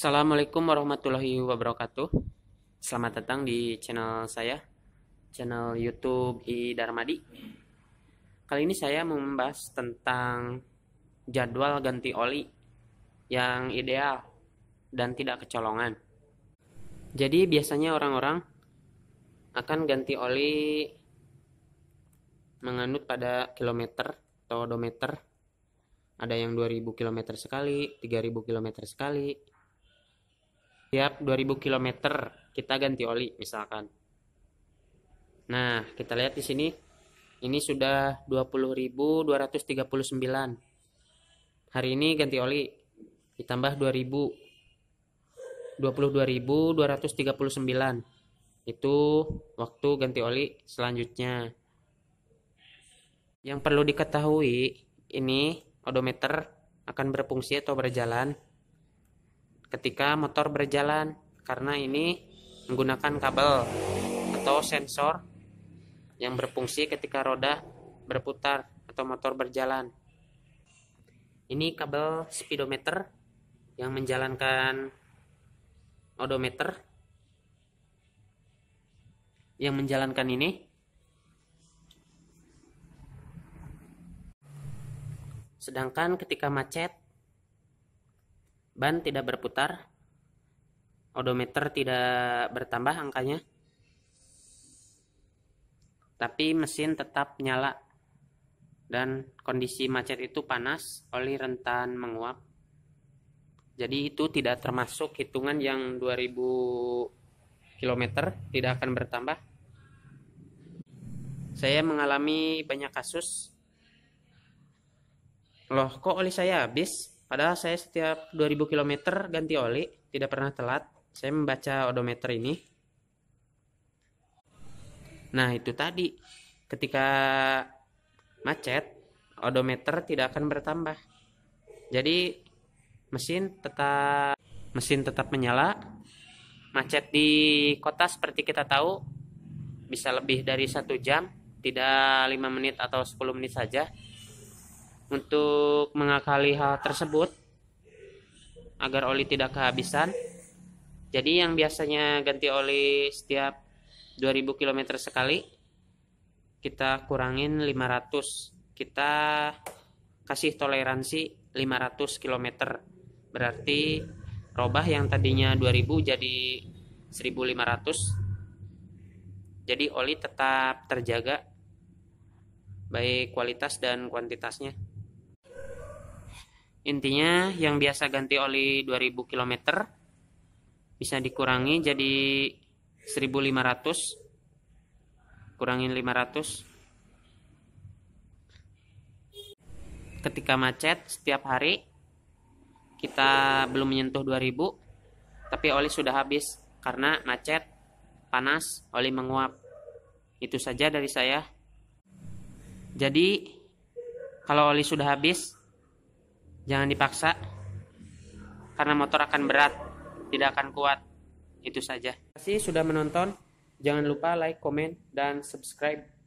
Assalamualaikum warahmatullahi wabarakatuh. Selamat datang di channel saya, channel YouTube I Darmadi. Kali ini saya membahas tentang jadwal ganti oli yang ideal dan tidak kecolongan. Jadi biasanya orang-orang akan ganti oli menganut pada kilometer atau odometer. Ada yang 2000 km sekali, 3000 km sekali, tiap 2000 km kita ganti oli misalkan. Nah, kita lihat di sini ini sudah 20.239. Hari ini ganti oli ditambah 2000 22.239. Itu waktu ganti oli selanjutnya. Yang perlu diketahui ini odometer akan berfungsi atau berjalan ketika motor berjalan karena ini menggunakan kabel atau sensor yang berfungsi ketika roda berputar atau motor berjalan. Ini kabel speedometer yang menjalankan odometer yang menjalankan ini sedangkan ketika macet ban tidak berputar, odometer tidak bertambah angkanya, tapi mesin tetap nyala dan kondisi macet itu panas, oli rentan menguap. Jadi itu tidak termasuk hitungan yang 2000 km tidak akan bertambah. Saya mengalami banyak kasus. Loh kok oli saya habis? Padahal saya setiap 2000 km ganti oli, tidak pernah telat. Saya membaca odometer ini. Nah, itu tadi. Ketika macet, odometer tidak akan bertambah. Jadi mesin tetap mesin tetap menyala. Macet di kota seperti kita tahu bisa lebih dari satu jam, tidak lima menit atau 10 menit saja untuk mengakali hal tersebut agar oli tidak kehabisan. Jadi yang biasanya ganti oli setiap 2000 km sekali kita kurangin 500. Kita kasih toleransi 500 km. Berarti robah yang tadinya 2000 jadi 1500. Jadi oli tetap terjaga baik kualitas dan kuantitasnya. Intinya yang biasa ganti oli 2000 km bisa dikurangi jadi 1500 kurangin 500 ketika macet setiap hari kita belum menyentuh 2000 tapi oli sudah habis karena macet panas oli menguap itu saja dari saya jadi kalau oli sudah habis Jangan dipaksa, karena motor akan berat, tidak akan kuat. Itu saja. Terima kasih sudah menonton. Jangan lupa like, komen, dan subscribe.